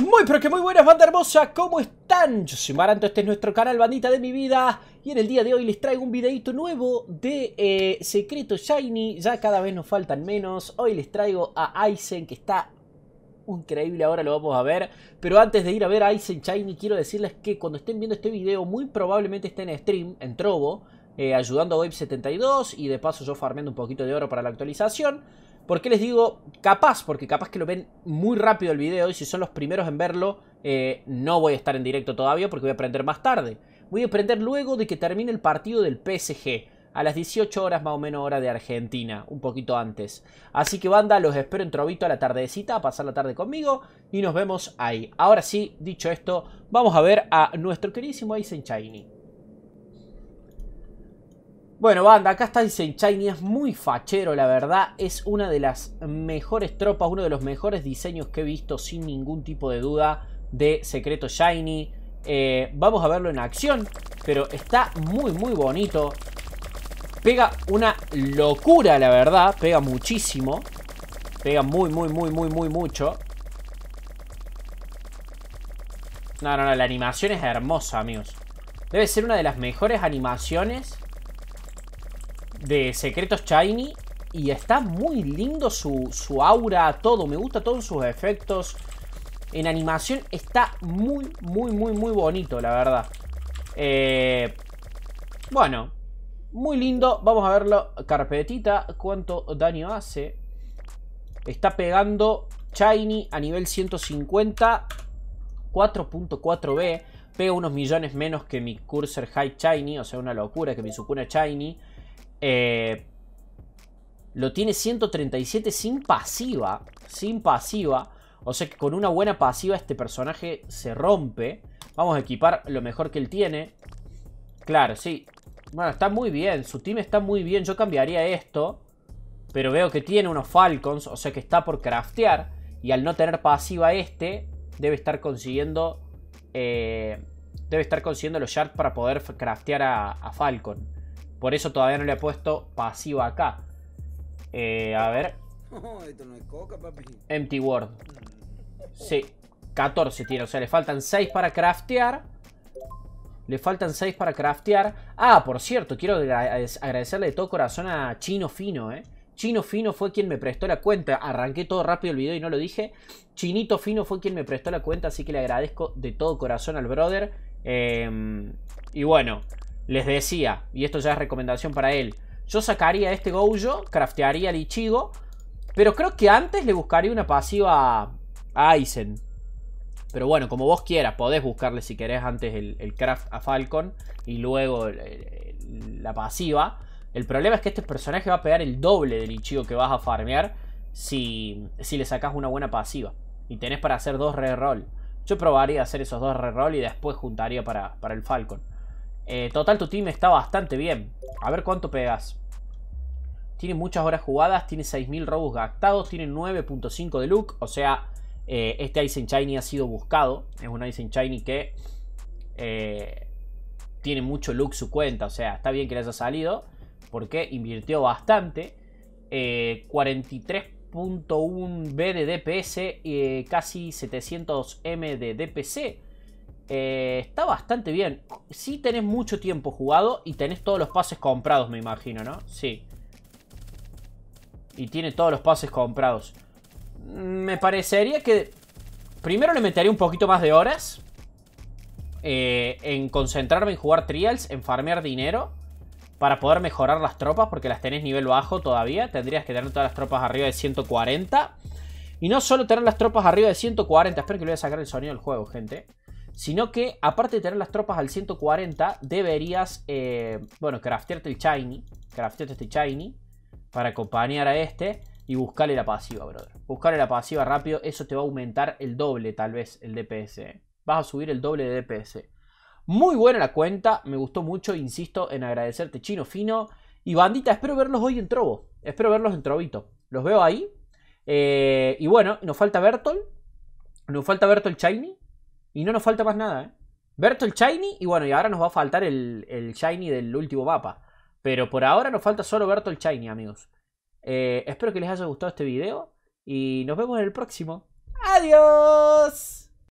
Muy pero que muy buenas banda hermosa, ¿cómo están? Yo soy Maranto, este es nuestro canal Bandita de mi vida Y en el día de hoy les traigo un videito nuevo de eh, Secreto Shiny Ya cada vez nos faltan menos Hoy les traigo a Aizen que está increíble, ahora lo vamos a ver Pero antes de ir a ver a Aizen Shiny quiero decirles que cuando estén viendo este video Muy probablemente esté en stream, en Trovo eh, Ayudando a Web72 y de paso yo farmeando un poquito de oro para la actualización ¿Por qué les digo capaz? Porque capaz que lo ven muy rápido el video y si son los primeros en verlo, eh, no voy a estar en directo todavía porque voy a aprender más tarde. Voy a aprender luego de que termine el partido del PSG, a las 18 horas más o menos hora de Argentina, un poquito antes. Así que banda, los espero en Trovito a la tardecita, a pasar la tarde conmigo y nos vemos ahí. Ahora sí, dicho esto, vamos a ver a nuestro queridísimo Aizen Chaini. Bueno, banda, acá está Dicen Shiny, es muy fachero, la verdad. Es una de las mejores tropas, uno de los mejores diseños que he visto, sin ningún tipo de duda, de Secreto Shiny. Eh, vamos a verlo en acción, pero está muy, muy bonito. Pega una locura, la verdad. Pega muchísimo. Pega muy, muy, muy, muy, muy mucho. No, no, no, la animación es hermosa, amigos. Debe ser una de las mejores animaciones de Secretos Shiny y está muy lindo su, aura, todo. Me gusta todos sus efectos. En animación está muy, muy, muy, muy bonito, la verdad. Eh, bueno, muy lindo. Vamos a verlo. Carpetita, cuánto daño hace. Está pegando Shiny a nivel 150. 4.4B. Pega unos millones menos que mi Cursor High Shiny. O sea, una locura que mi supone Shiny. Eh, lo tiene 137 sin pasiva. Sin pasiva. O sea que con una buena pasiva este personaje se rompe. Vamos a equipar lo mejor que él tiene. Claro, sí. Bueno, está muy bien. Su team está muy bien. Yo cambiaría esto. Pero veo que tiene unos Falcons. O sea que está por craftear. Y al no tener pasiva este, debe estar consiguiendo... Eh, debe estar consiguiendo los shards para poder craftear a Falcon. Por eso todavía no le he puesto pasivo acá. Eh, a ver. Empty word. Sí, 14 tiene. O sea, le faltan 6 para craftear. Le faltan 6 para craftear. Ah, por cierto, quiero agradecerle de todo corazón a Chino Fino, ¿eh? Chino Fino fue quien me prestó la cuenta. Arranqué todo rápido el video y no lo dije. Chinito Fino fue quien me prestó la cuenta, así que le agradezco de todo corazón al brother. Em, y bueno, les decía, y esto ya es recomendación para él, yo sacaría este Gojo, craftearía Lichigo Ichigo, pero creo que antes le buscaría una pasiva a Aizen. Pero bueno, como vos quieras, podés buscarle si querés antes el, craft a Falcon y luego la pasiva. El problema es que este personaje va a pegar el doble del Ichigo que vas a farmear si, si le sacas una buena pasiva. Y tenés para hacer dos reroll. Yo probaría hacer esos dos reroll y después juntaría para, para el Falcon. Eh, total, tu team está bastante bien. A ver cuánto pegas. Tiene muchas horas jugadas, tiene 6.000 robos gastados, tiene 9.5 de look. O sea, eh, este Aizen Shiny ha sido buscado. Es un Aizen Shiny que eh, tiene mucho look su cuenta. O sea, está bien que le haya salido porque invirtió bastante. 43.1 eh, B de DPS, casi 700 M de DPC. Eh, está bastante bien. Si tenés mucho tiempo jugado y tenés todos los pases comprados, me imagino, ¿no? Sí. Y tiene todos los pases comprados. Me parecería que... Primero le metería un poquito más de horas. Eh, en concentrarme en jugar trials, en farmear dinero. Para poder mejorar las tropas, porque las tenés nivel bajo todavía. Tendrías que tener todas las tropas arriba de 140. Y no solo tener las tropas arriba de 140. Espero que le voy a sacar el sonido del juego, gente sino que aparte de tener las tropas al 140, deberías, eh, bueno, craftearte el shiny, craftearte este shiny para acompañar a este y buscarle la pasiva, brother. Buscarle la pasiva rápido, eso te va a aumentar el doble tal vez el DPS. Vas a subir el doble de DPS. Muy buena la cuenta, me gustó mucho, insisto en agradecerte Chino Fino. Y bandita, espero verlos hoy en Trobo. Espero verlos en Trobito. Los veo ahí. Eh, y bueno, nos falta Bertol. Nos falta Bertol Shiny. Y no nos falta más nada, ¿eh? Berto el Shiny y bueno, y ahora nos va a faltar el, Shiny del último mapa. Pero por ahora nos falta solo Berto el Shiny, amigos. Eh, espero que les haya gustado este video y nos vemos en el próximo. ¡Adiós!